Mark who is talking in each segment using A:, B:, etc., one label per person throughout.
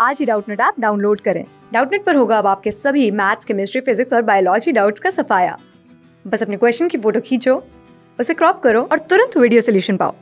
A: आज ही Doubtnut app download करें डाउटनेट पर होगा अब आपके सभी मैथ्स केमिस्ट्री फिजिक्स और बायोलॉजी डाउट्स का सफाया बस अपने क्वेश्चन की फोटो खींचो उसे क्रॉप करो और तुरंत वीडियो सोल्यूशन पाओ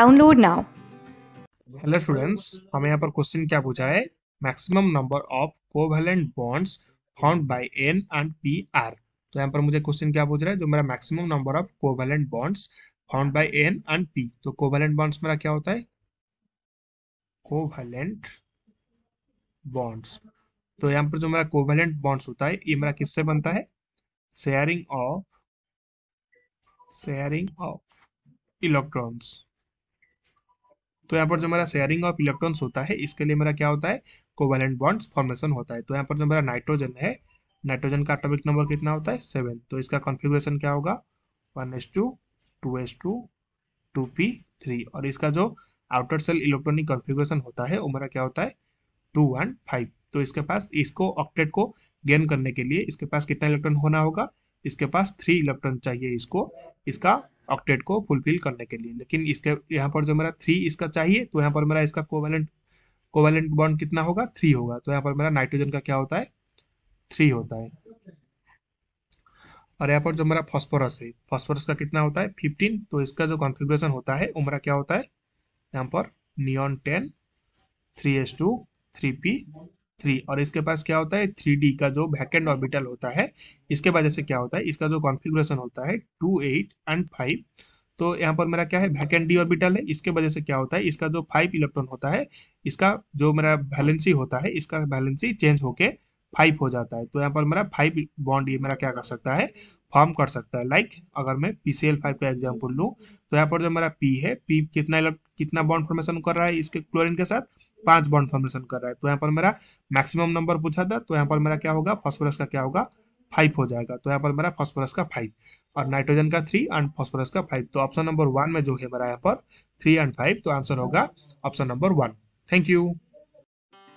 A: डाउनलोड नाउ
B: हेलो स्टूडेंट्स हमें यहाँ पर क्वेश्चन क्या पूछा है maximum number of covalent bonds found by N and P are तो यहाँ पर मुझे क्वेश्चन क्या पूछ रहा है जो मेरा maximum number of covalent bonds found by N and P तो कोवेलेंट बॉन्ड्स मेरा क्या होता है कोवेलेंट बॉन्ड्स तो यहाँ पर जो मेरा कोवेलेंट बॉन्ड्स होता है ये मेरा किससे बनता है sharing of sharing of electrons तो यहाँ पर जो मेरा शेयरिंग ऑफ इलेक्ट्रॉन्स होता है इसके लिए मेरा क्या होता है कोवेलेंट बॉन्ड्स फॉर्मेशन होता है तो यहाँ पर जो मेरा नाइट्रोजन है नाइट्रोजन का एटॉमिक नंबर कितना होता है सेवन तो इसका कॉन्फ़िगरेशन क्या होगा one S two two S two two P three और इसका जो आउटर सेल इलेक्ट्रॉनिक कॉन्फिगुरेशन होता है वो मेरा क्या होता है टू एंड फाइव तो इसके पास इसको ऑक्टेट को गेन करने के लिए इसके पास कितना इलेक्ट्रॉन होना होगा इसके पास थ्री इलेक्ट्रॉन चाहिए इसको इसका ऑक्टेट को फुलफिल करने के लिए लेकिन इसके यहाँ पर जो मेरा थ्री इसका चाहिए तो यहाँ पर मेरा इसका कोवेलेंट कोवेलेंट बॉन्ड कितना होगा थ्री होगा तो यहाँ पर मेरा नाइट्रोजन का क्या होता है थ्री होता है और यहाँ पर जो मेरा फॉस्फोरस है फॉस्फोरस का कितना होता है फिफ्टीन तो इसका जो कॉन्फिग्रेशन होता है उमरा क्या होता है यहाँ पर neon ten three S two three P three और इसके पास क्या होता है थ्री डी का जो वैकेंड ऑर्बिटल होता है इसके वजह से क्या होता है इसका जो कॉन्फिग्रेशन होता है टू एट एंड फाइव तो यहाँ पर मेरा क्या है वैकेंड डी ऑर्बिटल है इसके वजह से क्या होता है इसका जो फाइव इलेक्ट्रॉन होता है इसका जो मेरा बैलेंसी होता है इसका बैलेंसी चेंज होके फाइव हो जाता है तो यहाँ पर मेरा फाइव बॉन्ड ये मेरा क्या कर सकता है फॉर्म कर सकता है लाइक like, अगर मैं पी सी एल फाइव का एग्जाम्पल लूँ तो यहाँ पर जो मेरा पी है पी कितना कितना बॉन्ड फॉर्मेशन कर रहा है इसके क्लोरिन के साथ पांच बॉन्ड फॉर्मेशन कर रहा है तो यहाँ पर मेरा मैक्सिमम नंबर पूछा था तो यहाँ पर मेरा क्या होगा फॉस्फोरस का क्या होगा फाइव हो जाएगा तो यहाँ पर मेरा फॉस्फोरस का फाइव और नाइट्रोजन का थ्री एंड फॉस्फोरस का फाइव तो ऑप्शन नंबर वन में जो है मेरा यहाँ पर थ्री एंड फाइव तो आंसर होगा option number one thank you